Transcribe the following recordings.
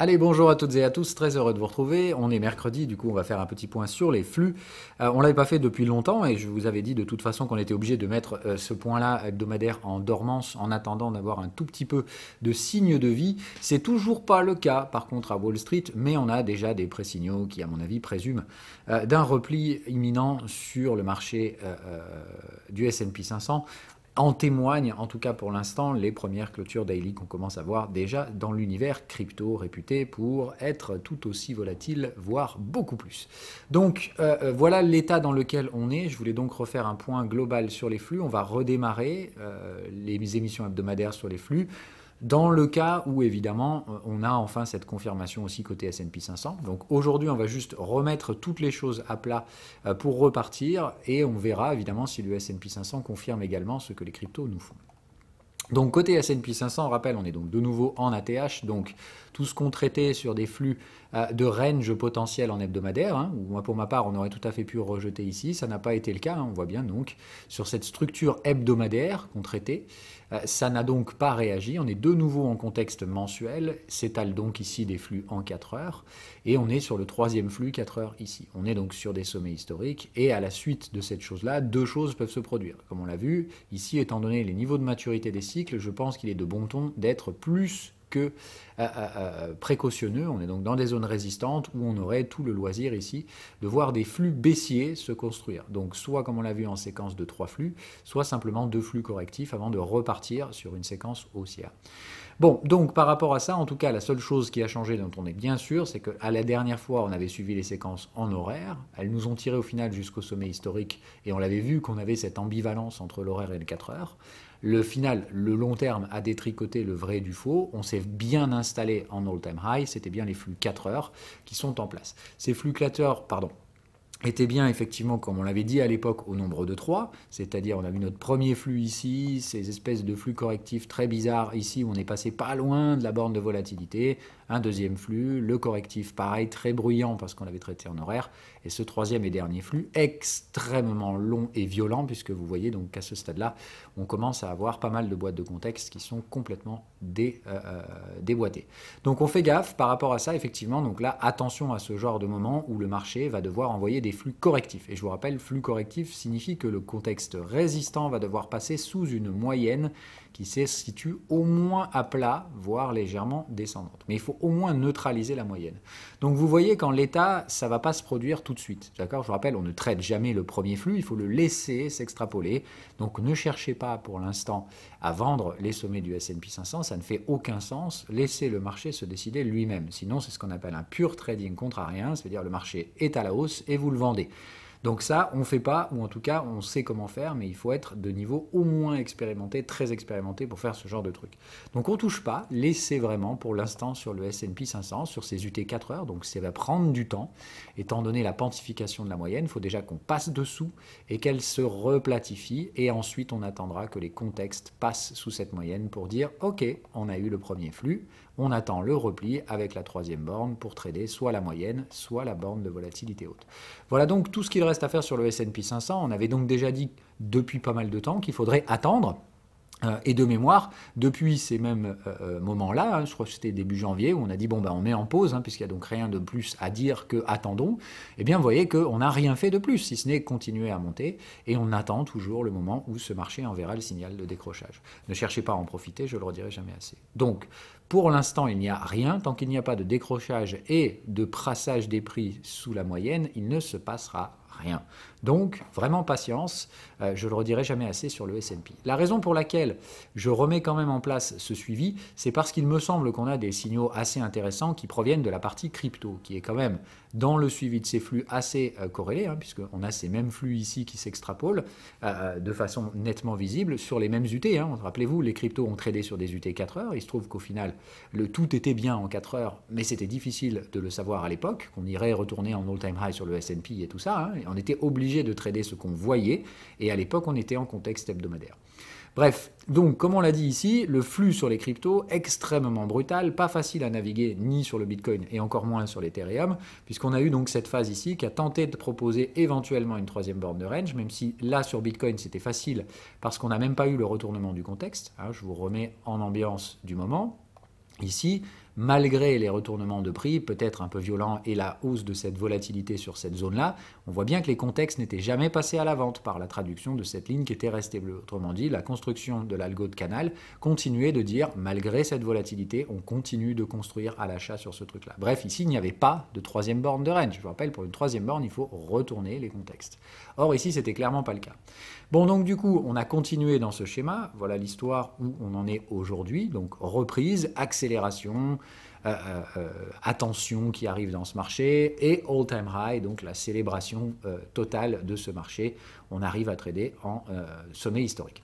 Allez, bonjour à toutes et à tous, très heureux de vous retrouver. On est mercredi, du coup on va faire un petit point sur les flux. Euh, on ne l'avait pas fait depuis longtemps et je vous avais dit de toute façon qu'on était obligé de mettre euh, ce point-là hebdomadaire en dormance en attendant d'avoir un tout petit peu de signes de vie. C'est toujours pas le cas par contre à Wall Street, mais on a déjà des pré-signaux qui à mon avis présument euh, d'un repli imminent sur le marché du SP 500. En témoignent, en tout cas pour l'instant, les premières clôtures daily qu'on commence à voir déjà dans l'univers crypto réputé pour être tout aussi volatile, voire beaucoup plus. Donc euh, euh, voilà l'état dans lequel on est. Je voulais donc refaire un point global sur les flux. On va redémarrer euh, les émissions hebdomadaires sur les flux. Dans le cas où, évidemment, euh, on a enfin cette confirmation aussi côté S&P 500. Donc aujourd'hui, on va juste remettre toutes les choses à plat euh, pour repartir et on verra évidemment si le S&P 500 confirme également ce que les cryptos nous font. Donc côté S&P 500, on rappelle, on est donc de nouveau en ATH, donc tout ce qu'on traitait sur des flux euh, de range potentiel en hebdomadaire. Hein, où moi, pour ma part, on aurait tout à fait pu rejeter ici. Ça n'a pas été le cas. Hein, on voit bien donc sur cette structure hebdomadaire qu'on traitait, euh, ça n'a donc pas réagi. On est de nouveau en contexte mensuel. S'étale donc ici des flux en 4 heures. Et on est sur le troisième flux 4 heures ici. On est donc sur des sommets historiques. Et à la suite de cette chose-là, deux choses peuvent se produire. Comme on l'a vu, ici, étant donné les niveaux de maturité des cycles, je pense qu'il est de bon ton d'être plus que euh, euh, euh, précautionneux. On est donc dans des zones résistantes où on aurait tout le loisir ici de voir des flux baissiers se construire. Donc soit, comme on l'a vu en séquence de trois flux, soit simplement deux flux correctifs avant de repartir sur une séquence haussière. Bon, donc par rapport à ça, en tout cas, la seule chose qui a changé dont on est bien sûr, c'est qu'à la dernière fois, on avait suivi les séquences en horaire. Elles nous ont tiré au final jusqu'au sommet historique et on l'avait vu qu'on avait cette ambivalence entre l'horaire et le 4 heures. Le final, le long terme, a détricoté le vrai du faux. On s'est bien installé en all-time high. C'était bien les flux 4 heures qui sont en place. Ces flux clateurs, pardon, était bien effectivement, comme on l'avait dit à l'époque, au nombre de trois c'est-à-dire on a vu notre premier flux ici, ces espèces de flux correctifs très bizarres ici où on n'est passé pas loin de la borne de volatilité, un deuxième flux, le correctif pareil, très bruyant parce qu'on l'avait traité en horaire, et ce troisième et dernier flux extrêmement long et violent puisque vous voyez donc qu'à ce stade-là, on commence à avoir pas mal de boîtes de contexte qui sont complètement euh, euh, déboîtées. Donc on fait gaffe par rapport à ça effectivement, donc là attention à ce genre de moment où le marché va devoir envoyer des flux correctifs. Et je vous rappelle, flux correctif signifie que le contexte résistant va devoir passer sous une moyenne qui se situe au moins à plat, voire légèrement descendante. Mais il faut au moins neutraliser la moyenne. Donc vous voyez qu'en l'état, ça ne va pas se produire tout de suite. Je vous rappelle, on ne traite jamais le premier flux, il faut le laisser s'extrapoler. Donc ne cherchez pas pour l'instant à vendre les sommets du S&P 500, ça ne fait aucun sens. Laissez le marché se décider lui-même. Sinon, c'est ce qu'on appelle un pur trading rien, c'est-à-dire le marché est à la hausse et vous le vendez. Donc ça, on ne fait pas, ou en tout cas, on sait comment faire, mais il faut être de niveau au moins expérimenté, très expérimenté pour faire ce genre de truc. Donc on ne touche pas, laissez vraiment pour l'instant sur le S&P 500, sur ces UT 4 heures, donc ça va prendre du temps. Étant donné la pontification de la moyenne, il faut déjà qu'on passe dessous et qu'elle se replatifie, et ensuite on attendra que les contextes passent sous cette moyenne pour dire, ok, on a eu le premier flux, on attend le repli avec la troisième borne pour trader soit la moyenne, soit la borne de volatilité haute. Voilà donc tout ce qu'il reste à faire sur le S&P 500. On avait donc déjà dit depuis pas mal de temps qu'il faudrait attendre euh, et de mémoire, depuis ces mêmes euh, euh, moments-là, hein, je crois que c'était début janvier, où on a dit bon ben on met en pause, hein, puisqu'il n'y a donc rien de plus à dire que attendons, eh bien vous voyez qu'on n'a rien fait de plus, si ce n'est continuer à monter, et on attend toujours le moment où ce marché enverra le signal de décrochage. Ne cherchez pas à en profiter, je le redirai jamais assez. Donc pour l'instant il n'y a rien, tant qu'il n'y a pas de décrochage et de brassage des prix sous la moyenne, il ne se passera rien. Donc, vraiment patience, euh, je le redirai jamais assez sur le S&P. La raison pour laquelle je remets quand même en place ce suivi, c'est parce qu'il me semble qu'on a des signaux assez intéressants qui proviennent de la partie crypto, qui est quand même dans le suivi de ces flux assez euh, corrélés, hein, puisqu'on a ces mêmes flux ici qui s'extrapolent euh, de façon nettement visible sur les mêmes UT. Hein. Rappelez-vous, les cryptos ont tradé sur des UT 4 heures, il se trouve qu'au final, le tout était bien en 4 heures, mais c'était difficile de le savoir à l'époque, qu'on irait retourner en all-time high sur le S&P et tout ça, hein. on était obligé de trader ce qu'on voyait, et à l'époque on était en contexte hebdomadaire. Bref, donc comme on l'a dit ici, le flux sur les cryptos extrêmement brutal, pas facile à naviguer ni sur le Bitcoin et encore moins sur l'Ethereum, puisqu'on a eu donc cette phase ici qui a tenté de proposer éventuellement une troisième borne de range, même si là sur Bitcoin c'était facile parce qu'on n'a même pas eu le retournement du contexte. Hein, je vous remets en ambiance du moment. Ici, malgré les retournements de prix, peut-être un peu violents, et la hausse de cette volatilité sur cette zone-là, on voit bien que les contextes n'étaient jamais passés à la vente par la traduction de cette ligne qui était restée bleue. Autrement dit, la construction de l'algo de canal continuait de dire, malgré cette volatilité, on continue de construire à l'achat sur ce truc-là. Bref, ici, il n'y avait pas de troisième borne de range. Je vous rappelle, pour une troisième borne, il faut retourner les contextes. Or, ici, c'était clairement pas le cas. Bon, donc du coup, on a continué dans ce schéma. Voilà l'histoire où on en est aujourd'hui. Donc reprise, accélération, euh, euh, euh, attention qui arrive dans ce marché et all-time high, donc la célébration totale de ce marché. On arrive à trader en sommet historique.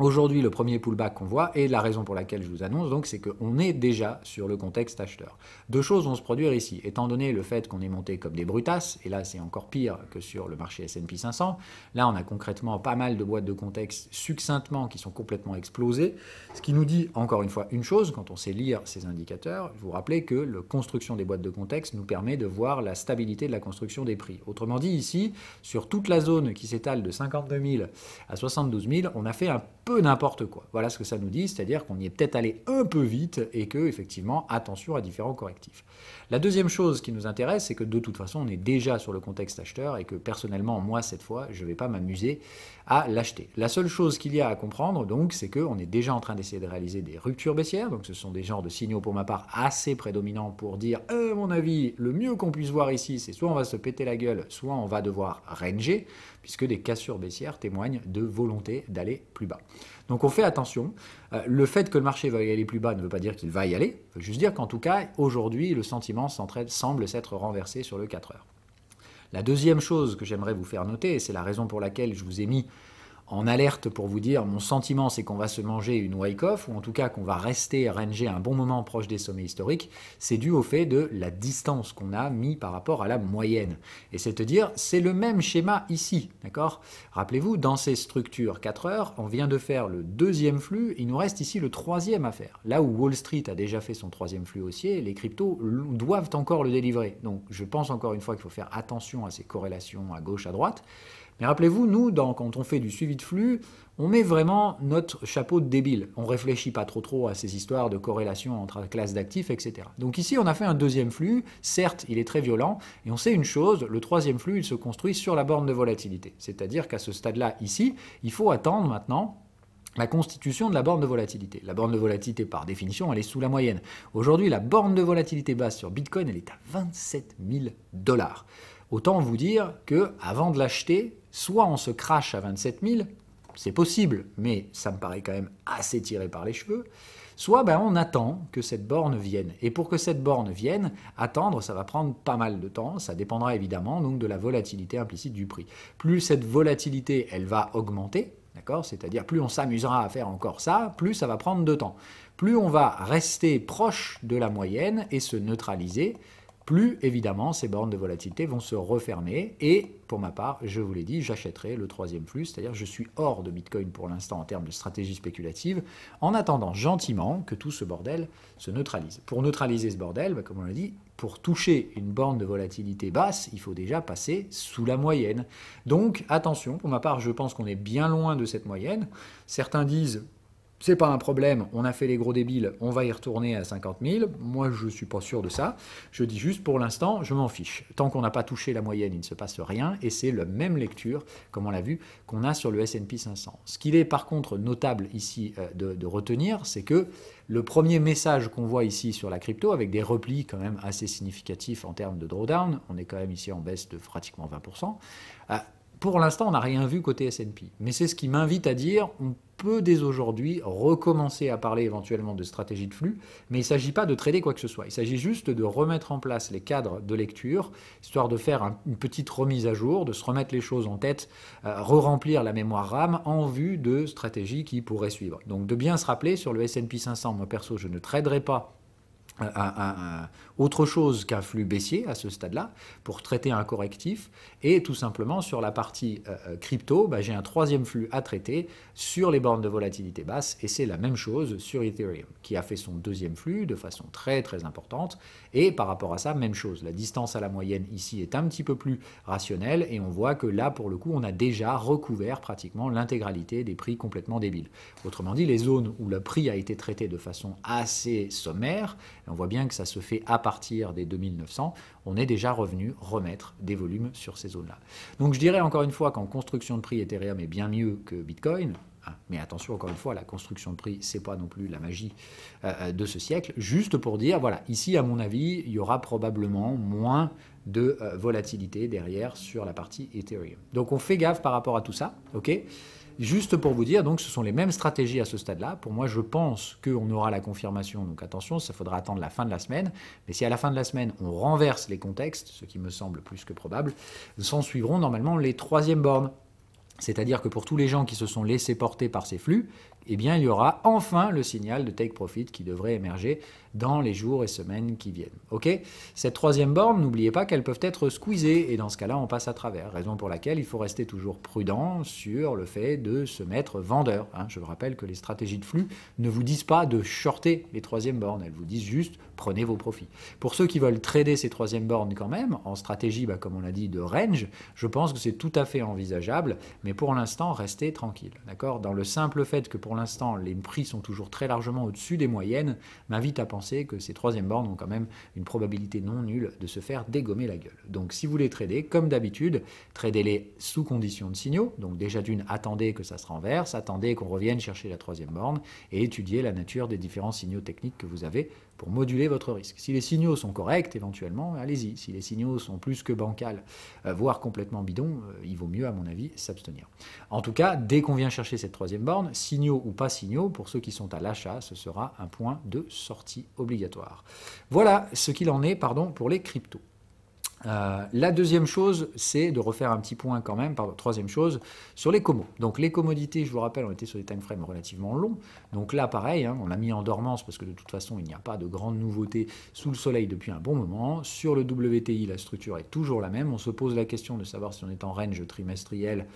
Aujourd'hui, le premier pullback qu'on voit, et la raison pour laquelle je vous annonce, donc, c'est qu'on est déjà sur le contexte acheteur. Deux choses vont se produire ici. Étant donné le fait qu'on est monté comme des brutasses, et là c'est encore pire que sur le marché S&P 500, là on a concrètement pas mal de boîtes de contexte succinctement qui sont complètement explosées, ce qui nous dit encore une fois une chose, quand on sait lire ces indicateurs, vous rappelez que la construction des boîtes de contexte nous permet de voir la stabilité de la construction des prix. Autrement dit, ici, sur toute la zone qui s'étale de 52 000 à 72 000, on a fait un peu n'importe quoi. Voilà ce que ça nous dit, c'est-à-dire qu'on y est peut-être allé un peu vite et que, effectivement, attention à différents correctifs. La deuxième chose qui nous intéresse, c'est que de toute façon, on est déjà sur le contexte acheteur et que personnellement, moi, cette fois, je ne vais pas m'amuser à l'acheter. La seule chose qu'il y a à comprendre, donc, c'est qu'on est déjà en train d'essayer de réaliser des ruptures baissières, donc ce sont des genres de signaux, pour ma part, assez prédominants pour dire, à mon avis, le mieux qu'on puisse voir ici, c'est soit on va se péter la gueule, soit on va devoir ranger, puisque des cassures baissières témoignent de volonté d'aller plus bas. Donc on fait attention. Euh, le fait que le marché va y aller plus bas ne veut pas dire qu'il va y aller, Il veut juste dire qu'en tout cas, aujourd'hui, le sentiment semble s'être renversé sur le 4 heures. La deuxième chose que j'aimerais vous faire noter, et c'est la raison pour laquelle je vous ai mis en alerte pour vous dire mon sentiment c'est qu'on va se manger une wake-off ou en tout cas qu'on va rester ranger un bon moment proche des sommets historiques, c'est dû au fait de la distance qu'on a mis par rapport à la moyenne. Et c'est-à-dire c'est le même schéma ici, d'accord Rappelez-vous, dans ces structures 4 heures, on vient de faire le deuxième flux, il nous reste ici le troisième à faire. Là où Wall Street a déjà fait son troisième flux haussier, les cryptos doivent encore le délivrer. Donc je pense encore une fois qu'il faut faire attention à ces corrélations à gauche, à droite. Mais rappelez-vous, nous, quand on fait du suivi de flux, on met vraiment notre chapeau de débile. On ne réfléchit pas trop trop à ces histoires de corrélation entre classes d'actifs, etc. Donc ici, on a fait un deuxième flux. Certes, il est très violent, et on sait une chose, le troisième flux, il se construit sur la borne de volatilité. C'est-à-dire qu'à ce stade-là, ici, il faut attendre maintenant la constitution de la borne de volatilité. La borne de volatilité, par définition, elle est sous la moyenne. Aujourd'hui, la borne de volatilité basse sur Bitcoin, elle est à 27 000 dollars. Autant vous dire que avant de l'acheter, soit on se crache à 27 000, c'est possible, mais ça me paraît quand même assez tiré par les cheveux, soit ben, on attend que cette borne vienne. Et pour que cette borne vienne, attendre, ça va prendre pas mal de temps, ça dépendra évidemment donc de la volatilité implicite du prix. Plus cette volatilité, elle va augmenter, d'accord C'est-à-dire plus on s'amusera à faire encore ça, plus ça va prendre de temps. Plus on va rester proche de la moyenne et se neutraliser, plus évidemment ces bornes de volatilité vont se refermer. Et pour ma part, je vous l'ai dit, j'achèterai le troisième flux, c'est-à-dire je suis hors de Bitcoin pour l'instant en termes de stratégie spéculative, en attendant gentiment que tout ce bordel se neutralise. Pour neutraliser ce bordel, bah, comme on l'a dit, pour toucher une borne de volatilité basse, il faut déjà passer sous la moyenne. Donc attention, pour ma part, je pense qu'on est bien loin de cette moyenne. Certains disent c'est pas un problème, on a fait les gros débiles, on va y retourner à 50 000. Moi, je suis pas sûr de ça. Je dis juste, pour l'instant, je m'en fiche. Tant qu'on n'a pas touché la moyenne, il ne se passe rien. Et c'est la même lecture, comme on l'a vu, qu'on a sur le S&P 500. Ce qu'il est par contre notable ici euh, de, de retenir, c'est que le premier message qu'on voit ici sur la crypto, avec des replis quand même assez significatifs en termes de drawdown, on est quand même ici en baisse de pratiquement 20%, pour l'instant, on n'a rien vu côté S&P. Mais c'est ce qui m'invite à dire, on peut dès aujourd'hui recommencer à parler éventuellement de stratégie de flux, mais il ne s'agit pas de trader quoi que ce soit. Il s'agit juste de remettre en place les cadres de lecture, histoire de faire une petite remise à jour, de se remettre les choses en tête, euh, remplir la mémoire RAM en vue de stratégies qui pourraient suivre. Donc de bien se rappeler sur le S&P 500, moi perso, je ne traderai pas autre chose qu'un flux baissier à ce stade-là pour traiter un correctif. Et tout simplement, sur la partie euh, euh, crypto, bah, j'ai un troisième flux à traiter sur les bornes de volatilité basse. Et c'est la même chose sur Ethereum, qui a fait son deuxième flux de façon très très importante. Et par rapport à ça, même chose. La distance à la moyenne ici est un petit peu plus rationnelle. Et on voit que là, pour le coup, on a déjà recouvert pratiquement l'intégralité des prix complètement débiles. Autrement dit, les zones où le prix a été traité de façon assez sommaire, on voit bien que ça se fait à partir des 2900. On est déjà revenu remettre des volumes sur ces zones-là. Donc je dirais encore une fois qu'en construction de prix, Ethereum est bien mieux que Bitcoin. Hein. Mais attention, encore une fois, la construction de prix, c'est pas non plus la magie euh, euh, de ce siècle. Juste pour dire, voilà, ici, à mon avis, il y aura probablement moins de euh, volatilité derrière sur la partie Ethereum. Donc on fait gaffe par rapport à tout ça, ok Juste pour vous dire, donc, ce sont les mêmes stratégies à ce stade-là. Pour moi, je pense qu'on aura la confirmation. Donc attention, ça faudra attendre la fin de la semaine. Mais si à la fin de la semaine, on renverse les contextes, ce qui me semble plus que probable, s'en suivront normalement les troisièmes bornes. C'est-à-dire que pour tous les gens qui se sont laissés porter par ces flux, eh bien, il y aura enfin le signal de take profit qui devrait émerger dans les jours et semaines qui viennent. Ok Cette troisième borne, n'oubliez pas qu'elles peuvent être squeezées, et dans ce cas-là, on passe à travers, raison pour laquelle il faut rester toujours prudent sur le fait de se mettre vendeur. Hein. je vous rappelle que les stratégies de flux ne vous disent pas de shorter les troisièmes bornes, elles vous disent juste prenez vos profits. Pour ceux qui veulent trader ces troisièmes bornes quand même, en stratégie, bah, comme on l'a dit, de range, je pense que c'est tout à fait envisageable, mais pour l'instant, restez tranquille. D'accord Dans le simple fait que pour l'instant les prix sont toujours très largement au-dessus des moyennes, m'invite à penser que ces troisième bornes ont quand même une probabilité non nulle de se faire dégommer la gueule. Donc si vous voulez trader, comme d'habitude, tradez-les sous conditions de signaux. Donc déjà d'une, attendez que ça se renverse, attendez qu'on revienne chercher la troisième borne et étudiez la nature des différents signaux techniques que vous avez pour moduler votre risque. Si les signaux sont corrects, éventuellement, allez-y. Si les signaux sont plus que bancals, euh, voire complètement bidons, euh, il vaut mieux, à mon avis, s'abstenir. En tout cas, dès qu'on vient chercher cette troisième borne, signaux ou pas signaux. Pour ceux qui sont à l'achat, ce sera un point de sortie obligatoire. Voilà ce qu'il en est pardon, pour les cryptos. Euh, la deuxième chose, c'est de refaire un petit point quand même, pardon, troisième chose, sur les commos. Donc les commodités, je vous rappelle, ont été sur des time frames relativement longs. Donc là, pareil, hein, on a mis en dormance parce que de toute façon, il n'y a pas de grande nouveauté sous le soleil depuis un bon moment. Sur le WTI, la structure est toujours la même. On se pose la question de savoir si on est en range trimestriel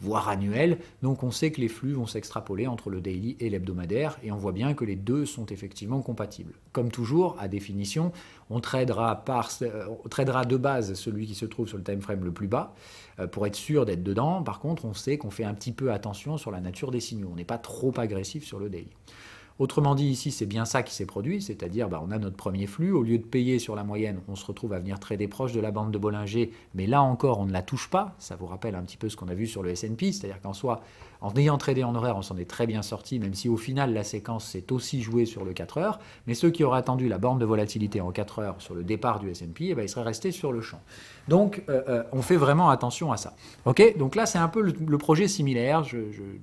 voire annuel. Donc on sait que les flux vont s'extrapoler entre le daily et l'hebdomadaire, et on voit bien que les deux sont effectivement compatibles. Comme toujours, à définition, on tradera, euh, de base celui qui se trouve sur le time frame le plus bas, euh, pour être sûr d'être dedans. Par contre, on sait qu'on fait un petit peu attention sur la nature des signaux. On n'est pas trop agressif sur le daily. Autrement dit, ici, c'est bien ça qui s'est produit, c'est-à-dire bah, on a notre premier flux, au lieu de payer sur la moyenne, on se retrouve à venir trader proche de la bande de Bollinger, mais là encore, on ne la touche pas, ça vous rappelle un petit peu ce qu'on a vu sur le S&P, c'est-à-dire qu'en soi, en ayant tradé en horaire, on s'en est très bien sorti, même si au final, la séquence s'est aussi jouée sur le 4 heures, mais ceux qui auraient attendu la borne de volatilité en 4 heures sur le départ du S&P, eh ben, ils seraient restés sur le champ. Donc, euh, euh, on fait vraiment attention à ça. Ok Donc là, c'est un peu le, projet similaire,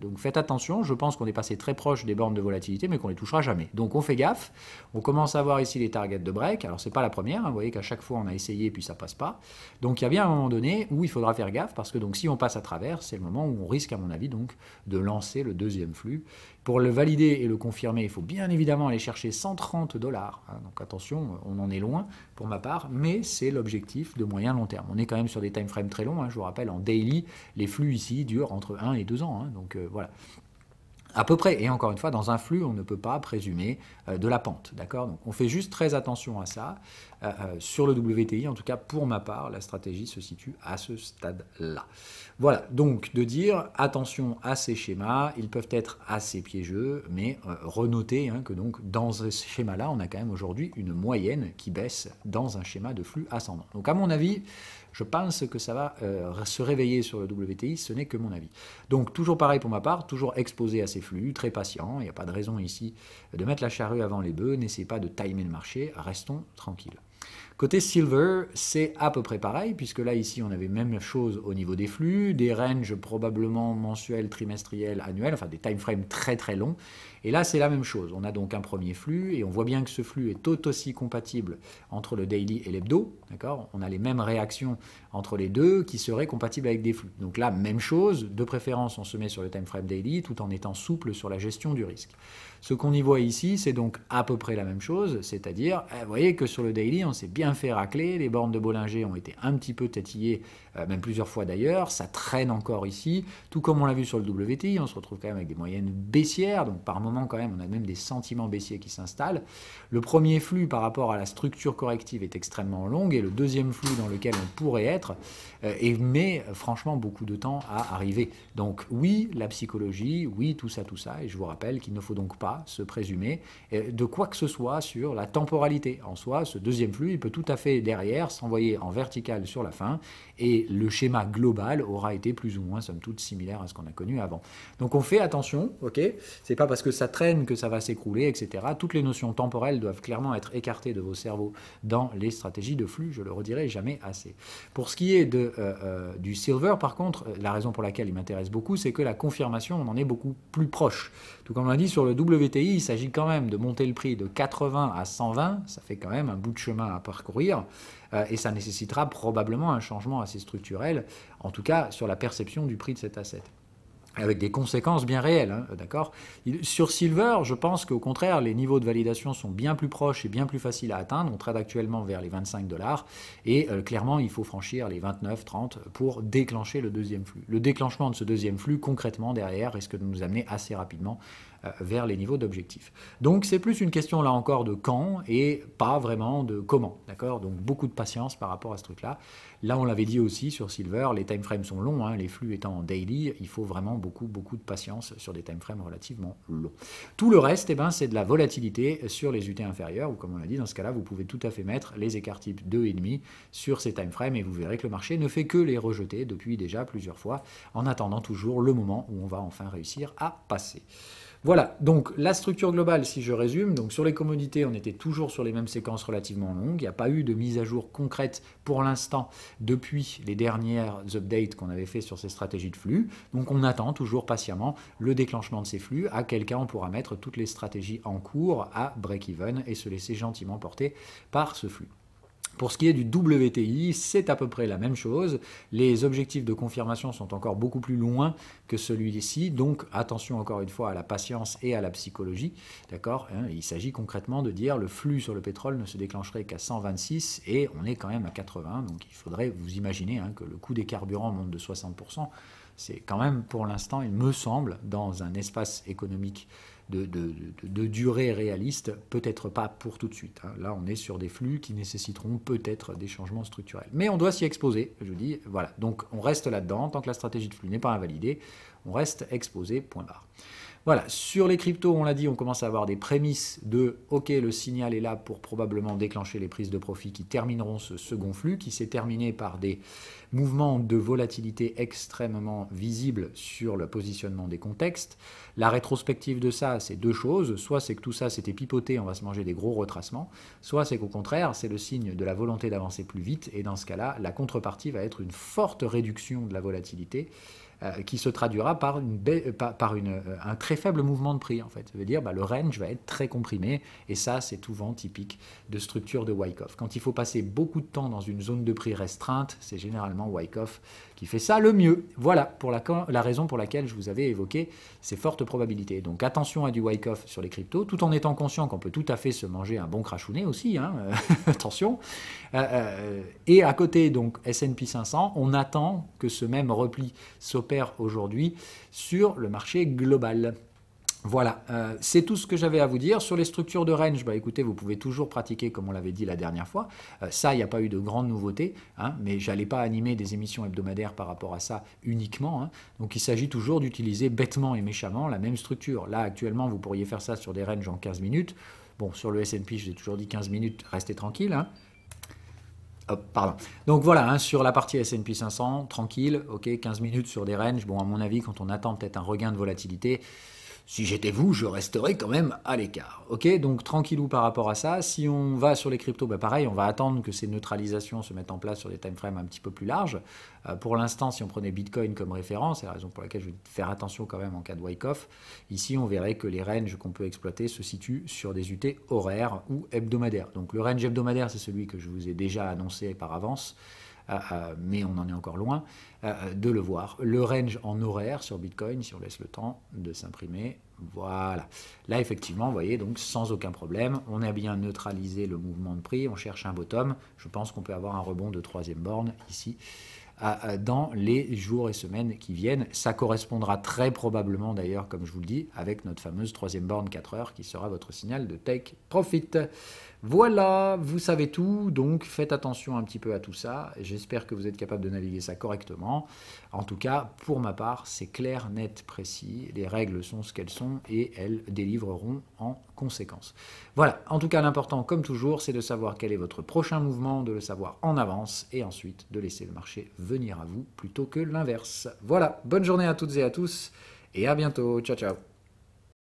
donc faites attention, je pense qu'on est passé très proche des bornes de volatilité, mais qu'on les touchera jamais. Donc on fait gaffe, on commence à voir ici les targets de break, alors c'est pas la première, hein. vous voyez qu'à chaque fois on a essayé puis ça passe pas. Donc il y a bien un moment donné où il faudra faire gaffe, parce que donc si on passe à travers, c'est le moment où on risque à mon avis donc de lancer le deuxième flux. Pour le valider et le confirmer, il faut bien évidemment aller chercher 130 dollars, hein. donc attention, on en est loin pour ma part, mais c'est l'objectif de moyen long terme. On est quand même sur des time frames très longs, hein. je vous rappelle, en daily, les flux ici durent entre 1 et 2 ans, donc euh, voilà. À peu près. Et encore une fois, dans un flux, on ne peut pas présumer euh, de la pente. D'accord Donc on fait juste très attention à ça. Euh, euh, sur le WTI, en tout cas, pour ma part, la stratégie se situe à ce stade-là. Voilà. Donc de dire attention à ces schémas, ils peuvent être assez piégeux, mais renoter hein, que donc dans ce schéma-là, on a quand même aujourd'hui une moyenne qui baisse dans un schéma de flux ascendant. Donc à mon avis, je pense que ça va euh, se réveiller sur le WTI, ce n'est que mon avis. Donc toujours pareil pour ma part, toujours exposé à ces flux, très patient, il n'y a pas de raison ici de mettre la charrue avant les bœufs, n'essayez pas de timer le marché, restons tranquilles. Côté silver, c'est à peu près pareil, puisque là, ici, on avait même chose au niveau des flux, des ranges probablement mensuels, trimestriels, annuels, enfin des timeframes très très longs. Et là, c'est la même chose. On a donc un premier flux, et on voit bien que ce flux est tout aussi compatible entre le daily et l'hebdo. D'accord On a les mêmes réactions entre les deux qui seraient compatibles avec des flux. Donc là, même chose, de préférence, on se met sur le timeframe daily tout en étant souple sur la gestion du risque. Ce qu'on y voit ici, c'est donc à peu près la même chose, c'est-à-dire, eh, vous voyez que sur le daily, on s'est bien fait racler. Les bornes de Bollinger ont été un petit peu tatillées, euh, même plusieurs fois d'ailleurs. Ça traîne encore ici. Tout comme on l'a vu sur le WTI, on se retrouve quand même avec des moyennes baissières. Donc par moment, quand même, on a même des sentiments baissiers qui s'installent. Le premier flux par rapport à la structure corrective est extrêmement long et le deuxième flux dans lequel on pourrait être et euh, met euh, franchement beaucoup de temps à arriver. Donc oui, la psychologie, oui, tout ça, tout ça. Et je vous rappelle qu'il ne faut donc pas se présumer de quoi que ce soit sur la temporalité. En soi, ce deuxième flux, il peut tout tout à fait derrière, s'envoyer en vertical sur la fin, et le schéma global aura été plus ou moins, somme toute, similaire à ce qu'on a connu avant. Donc on fait attention, ok C'est pas parce que ça traîne que ça va s'écrouler, etc. Toutes les notions temporelles doivent clairement être écartées de vos cerveaux dans les stratégies de flux, je le redirai jamais assez. Pour ce qui est de, euh, euh, du silver, par contre, euh, la raison pour laquelle il m'intéresse beaucoup, c'est que la confirmation, on en est beaucoup plus proche. Tout comme on l'a dit sur le WTI, il s'agit quand même de monter le prix de 80 à 120, ça fait quand même un bout de chemin à parcourir euh, et ça nécessitera probablement un changement assez structurel, en tout cas sur la perception du prix de cet asset avec des conséquences bien réelles, hein, d'accord Sur Silver, je pense qu'au contraire, les niveaux de validation sont bien plus proches et bien plus faciles à atteindre. On trade actuellement vers les 25 dollars et euh, clairement, il faut franchir les 29, 30 pour déclencher le deuxième flux. Le déclenchement de ce deuxième flux, concrètement, derrière, risque de nous amener assez rapidement euh, vers les niveaux d'objectifs. Donc c'est plus une question là encore de quand et pas vraiment de comment. D'accord Donc beaucoup de patience par rapport à ce truc-là. Là on l'avait dit aussi sur Silver, les timeframes sont longs, hein, les flux étant daily, il faut vraiment beaucoup beaucoup de patience sur des timeframes relativement longs. Tout le reste, eh ben, c'est de la volatilité sur les UT inférieurs, ou comme on l'a dit, dans ce cas-là, vous pouvez tout à fait mettre les écarts type 2,5 sur ces timeframes et vous verrez que le marché ne fait que les rejeter depuis déjà plusieurs fois, en attendant toujours le moment où on va enfin réussir à passer. Voilà, donc la structure globale, si je résume, donc sur les commodités, on était toujours sur les mêmes séquences relativement longues. Il n'y a pas eu de mise à jour concrète pour l'instant depuis les dernières updates qu'on avait fait sur ces stratégies de flux. Donc on attend toujours patiemment le déclenchement de ces flux. À quel cas on pourra mettre toutes les stratégies en cours à break-even et se laisser gentiment porter par ce flux. Pour ce qui est du WTI, c'est à peu près la même chose. Les objectifs de confirmation sont encore beaucoup plus loin que celui-ci, donc attention encore une fois à la patience et à la psychologie. D'accord hein. Il s'agit concrètement de dire le flux sur le pétrole ne se déclencherait qu'à 126 et on est quand même à 80, donc il faudrait vous imaginer hein, que le coût des carburants monte de 60% c'est quand même pour l'instant, il me semble, dans un espace économique de, durée réaliste, peut-être pas pour tout de suite. Hein. Là, on est sur des flux qui nécessiteront peut-être des changements structurels. Mais on doit s'y exposer, je vous dis, voilà. Donc on reste là-dedans, tant que la stratégie de flux n'est pas invalidée, on reste exposé, point barre. Voilà, sur les cryptos, on l'a dit, on commence à avoir des prémices de OK, le signal est là pour probablement déclencher les prises de profit qui termineront ce second flux, qui s'est terminé par des mouvements de volatilité extrêmement visibles sur le positionnement des contextes. La rétrospective de ça, c'est deux choses. Soit c'est que tout ça s'était pipoté, on va se manger des gros retracements, soit c'est qu'au contraire, c'est le signe de la volonté d'avancer plus vite, et dans ce cas-là, la contrepartie va être une forte réduction de la volatilité euh, qui se traduira par, une euh, par, une, euh, un très faible mouvement de prix. En fait. Ça veut dire bah, le range va être très comprimé, et ça, c'est souvent typique de structure de Wyckoff. Quand il faut passer beaucoup de temps dans une zone de prix restreinte, c'est généralement Wyckoff qui fait ça le mieux. Voilà pour la, raison pour laquelle je vous avais évoqué ces fortes probabilités. Donc attention à du Wyckoff sur les cryptos, tout en étant conscient qu'on peut tout à fait se manger un bon crachounet aussi, hein, attention. et à côté, donc, S&P 500, on attend que ce même repli s'opère aujourd'hui sur le marché global. Voilà, euh, c'est tout ce que j'avais à vous dire. Sur les structures de range, bah, écoutez, vous pouvez toujours pratiquer comme on l'avait dit la dernière fois. Euh, ça, il n'y a pas eu de grande nouveauté, hein, mais j'allais pas animer des émissions hebdomadaires par rapport à ça uniquement. Hein. Donc il s'agit toujours d'utiliser bêtement et méchamment la même structure. Là, actuellement, vous pourriez faire ça sur des ranges en 15 minutes. Bon, sur le S&P, j'ai toujours dit 15 minutes, restez tranquille. Hein pardon. Donc voilà, hein, sur la partie S&P 500, tranquille, ok, 15 minutes sur des ranges. Bon, à mon avis, quand on attend peut-être un regain de volatilité, si j'étais vous, je resterais quand même à l'écart. Ok, donc tranquillou par rapport à ça. Si on va sur les cryptos, bah, pareil, on va attendre que ces neutralisations se mettent en place sur des timeframes un petit peu plus larges. Euh, pour l'instant, si on prenait Bitcoin comme référence, c'est la raison pour laquelle je vais faire attention quand même en cas de wake-off, ici on verrait que les ranges qu'on peut exploiter se situent sur des UT horaires ou hebdomadaires. Donc le range hebdomadaire, c'est celui que je vous ai déjà annoncé par avance mais on en est encore loin, euh, de le voir. Le range en horaire sur Bitcoin, si on laisse le temps de s'imprimer, voilà. Là, effectivement, vous voyez, donc sans aucun problème, on a bien neutralisé le mouvement de prix, on cherche un bottom, je pense qu'on peut avoir un rebond de troisième borne ici dans les jours et semaines qui viennent. Ça correspondra très probablement d'ailleurs, comme je vous le dis, avec notre fameuse troisième borne 4 heures qui sera votre signal de take profit. Voilà, vous savez tout, donc faites attention un petit peu à tout ça. J'espère que vous êtes capable de naviguer ça correctement. En tout cas, pour ma part, c'est clair, net, précis. Les règles sont ce qu'elles sont et elles délivreront en voilà, en tout cas l'important comme toujours, c'est de savoir quel est votre prochain mouvement, de le savoir en avance et ensuite de laisser le marché venir à vous plutôt que l'inverse. Voilà, bonne journée à toutes et à tous et à bientôt. Ciao ciao.